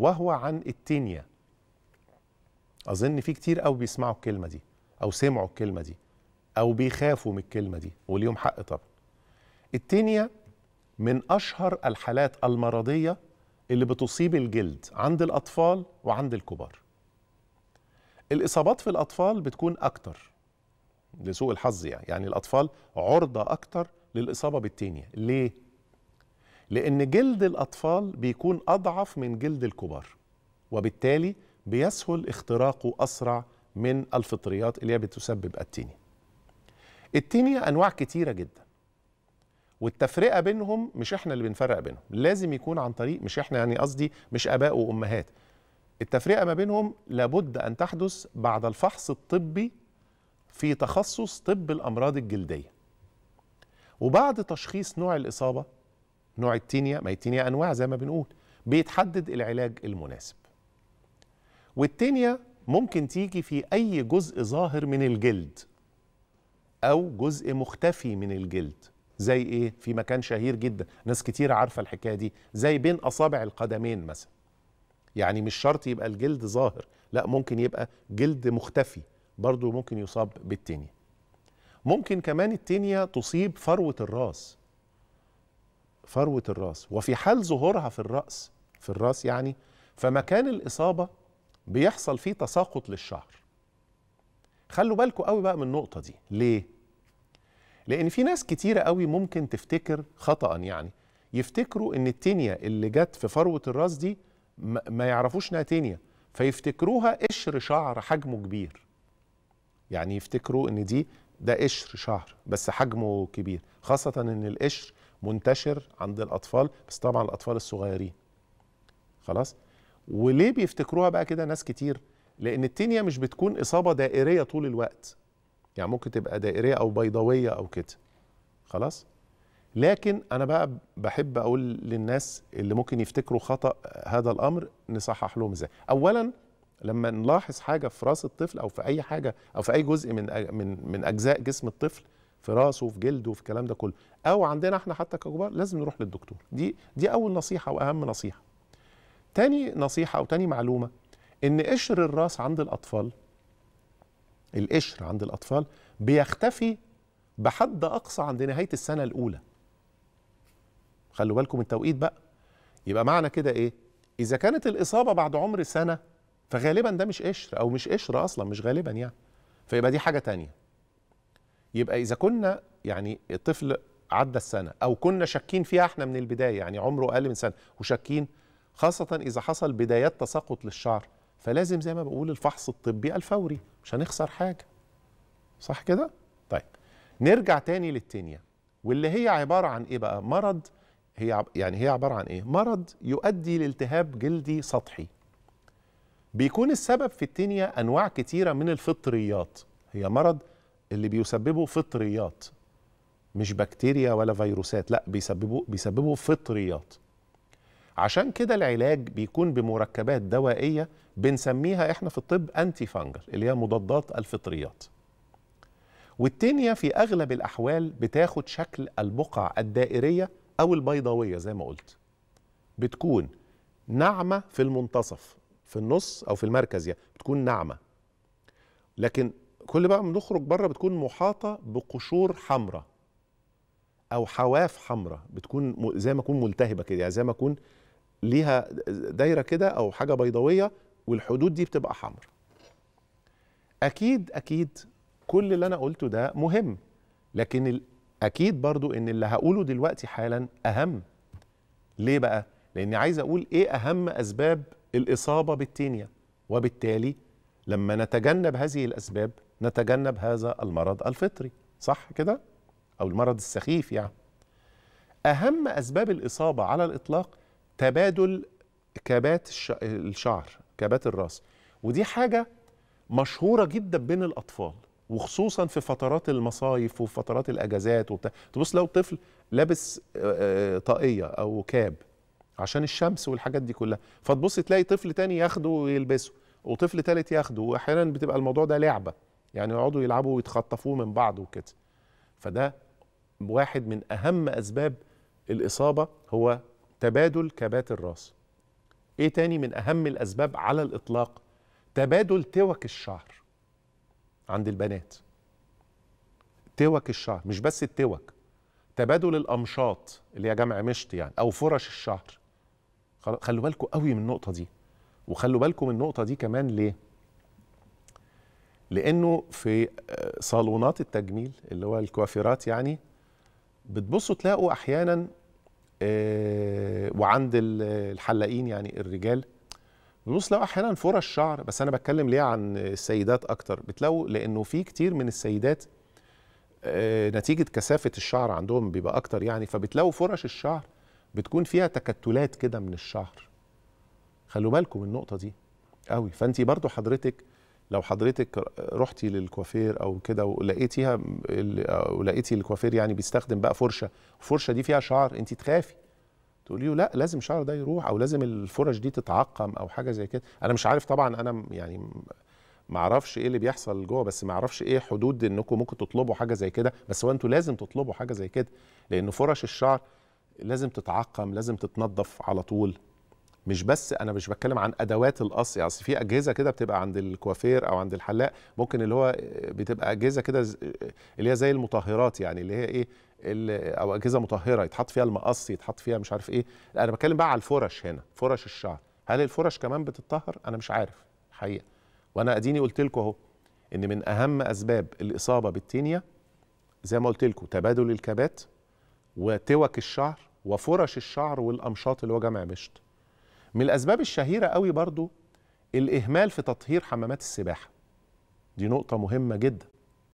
وهو عن التينيا اظن في كتير قوي بيسمعوا الكلمه دي او سمعوا الكلمه دي او بيخافوا من الكلمه دي وليهم حق طبعا التينيا من اشهر الحالات المرضيه اللي بتصيب الجلد عند الاطفال وعند الكبار الاصابات في الاطفال بتكون اكتر لسوء الحظ يعني يعني الاطفال عرضه اكتر للاصابه بالتينيا ليه لأن جلد الأطفال بيكون أضعف من جلد الكبار وبالتالي بيسهل اختراقه أسرع من الفطريات اللي هي بتسبب التينيا التينيا أنواع كتيرة جدا والتفرقة بينهم مش احنا اللي بنفرق بينهم لازم يكون عن طريق مش احنا يعني قصدي مش آباء وأمهات التفرقة ما بينهم لابد أن تحدث بعد الفحص الطبي في تخصص طب الأمراض الجلدية وبعد تشخيص نوع الإصابة نوع التينيا ما التينيا انواع زي ما بنقول بيتحدد العلاج المناسب والتينيا ممكن تيجي في اي جزء ظاهر من الجلد او جزء مختفي من الجلد زي ايه في مكان شهير جدا ناس كتير عارفه الحكايه دي زي بين اصابع القدمين مثلا يعني مش شرط يبقى الجلد ظاهر لا ممكن يبقى جلد مختفي برضه ممكن يصاب بالتينيا ممكن كمان التينيا تصيب فروه الراس فروة الراس وفي حال ظهورها في الرأس في الراس يعني فمكان الإصابة بيحصل فيه تساقط للشعر خلوا بالكم قوي بقى من النقطة دي ليه؟ لأن في ناس كتيرة قوي ممكن تفتكر خطأ يعني يفتكروا إن التينيا اللي جت في فروة الراس دي ما يعرفوش إنها تينيا فيفتكروها قشر شعر حجمه كبير يعني يفتكروا إن دي ده قشر شعر بس حجمه كبير خاصة إن القشر منتشر عند الاطفال بس طبعا الاطفال الصغيرين خلاص وليه بيفتكروها بقى كده ناس كتير لان التينيا مش بتكون اصابه دائريه طول الوقت يعني ممكن تبقى دائريه او بيضاويه او كده خلاص لكن انا بقى بحب اقول للناس اللي ممكن يفتكروا خطا هذا الامر نصحح لهم ازاي اولا لما نلاحظ حاجه في راس الطفل او في اي حاجه او في اي جزء من من من اجزاء جسم الطفل في راسه في جلده في الكلام ده كله او عندنا احنا حتى ككبار لازم نروح للدكتور دي دي اول نصيحه واهم نصيحه تاني نصيحه او تاني معلومه ان قشر الراس عند الاطفال القشر عند الاطفال بيختفي بحد اقصى عند نهايه السنه الاولى خلوا بالكم التوقيت بقى يبقى معنى كده ايه اذا كانت الاصابه بعد عمر سنه فغالبا ده مش قشر او مش قشر اصلا مش غالبا يعني فيبقى دي حاجه تانية يبقى اذا كنا يعني الطفل عدى السنه او كنا شاكين فيها احنا من البدايه يعني عمره اقل من سنه وشاكين خاصه اذا حصل بدايات تساقط للشعر فلازم زي ما بقول الفحص الطبي الفوري مش هنخسر حاجه صح كده طيب نرجع تاني للتينيا واللي هي عباره عن ايه بقى مرض هي يعني هي عباره عن ايه مرض يؤدي لالتهاب جلدي سطحي بيكون السبب في التينيا انواع كتيره من الفطريات هي مرض اللي بيسببه فطريات مش بكتيريا ولا فيروسات لا بيسببوا بيسببوا فطريات عشان كده العلاج بيكون بمركبات دوائيه بنسميها احنا في الطب انتي فانجل اللي هي مضادات الفطريات والتانية في اغلب الاحوال بتاخد شكل البقع الدائريه او البيضاويه زي ما قلت بتكون ناعمه في المنتصف في النص او في المركز يعني بتكون ناعمه لكن كل بقى ما نخرج بره بتكون محاطه بقشور حمراء او حواف حمراء بتكون زي ما اكون ملتهبه كده يعني زي ما اكون ليها دايره كده او حاجه بيضاويه والحدود دي بتبقى حمراء اكيد اكيد كل اللي انا قلته ده مهم لكن اكيد برضو ان اللي هقوله دلوقتي حالا اهم ليه بقى لاني عايز اقول ايه اهم اسباب الاصابه بالتينيا وبالتالي لما نتجنب هذه الأسباب نتجنب هذا المرض الفطري صح كده؟ أو المرض السخيف يعني أهم أسباب الإصابة على الإطلاق تبادل كبات الشعر كبات الراس ودي حاجة مشهورة جدا بين الأطفال وخصوصا في فترات المصايف وفترات الاجازات وبتاع تبص لو طفل لابس آه، آه، طاقيه او كاب عشان الشمس والحاجات دي كلها فتبص تلاقي طفل تاني ياخده ويلبسه وطفل تالت ياخده واحيانا بتبقى الموضوع ده لعبه يعني يقعدوا يلعبوا ويتخطفوه من بعض وكده فده واحد من اهم اسباب الاصابه هو تبادل كبات الراس ايه تاني من اهم الاسباب على الاطلاق تبادل توك الشعر عند البنات توك الشعر مش بس التوك تبادل الامشاط اللي هي جمع مشط يعني او فرش الشعر خلوا بالكم قوي من النقطه دي وخلوا بالكم من النقطه دي كمان ليه لانه في آه، صالونات التجميل اللي هو الكوافيرات يعني بتبصوا تلاقوا احيانا آه، وعند الحلاقين يعني الرجال بتبص تلاقوا احيانا فرش شعر بس انا بتكلم ليه عن السيدات اكتر بتلاقوا لانه في كتير من السيدات آه، نتيجه كثافه الشعر عندهم بيبقى اكتر يعني فبتلاقوا فرش الشعر بتكون فيها تكتلات كده من الشعر خلوا بالكم من النقطه دي قوي فانت برضو حضرتك لو حضرتك رحتي للكوافير او كده ولقيتيها ولقيتي الكوافير يعني بيستخدم بقى فرشه الفرشه دي فيها شعر انت تخافي تقولي له لا لازم شعر ده يروح او لازم الفرش دي تتعقم او حاجه زي كده انا مش عارف طبعا انا يعني ما اعرفش ايه اللي بيحصل جوه بس ما اعرفش ايه حدود انكم ممكن تطلبوا حاجه زي كده بس هو انتوا لازم تطلبوا حاجه زي كده لان فرش الشعر لازم تتعقم لازم تتنظف على طول مش بس انا مش بتكلم عن ادوات القص يعني اصل في اجهزه كده بتبقى عند الكوافير او عند الحلاق ممكن اللي هو بتبقى اجهزه كده اللي هي زي المطهرات يعني اللي هي ايه او اجهزه مطهره يتحط فيها المقص يتحط فيها مش عارف ايه انا بتكلم بقى على الفرش هنا فرش الشعر هل الفرش كمان بتتطهر انا مش عارف الحقيقه وانا اديني قلت لكم اهو ان من اهم اسباب الاصابه بالتينيا زي ما قلت لكم تبادل الكبات وتوك الشعر وفرش الشعر والامشاط اللي هو جمع مشط من الأسباب الشهيرة قوي برضو الإهمال في تطهير حمامات السباحة دي نقطة مهمة جدا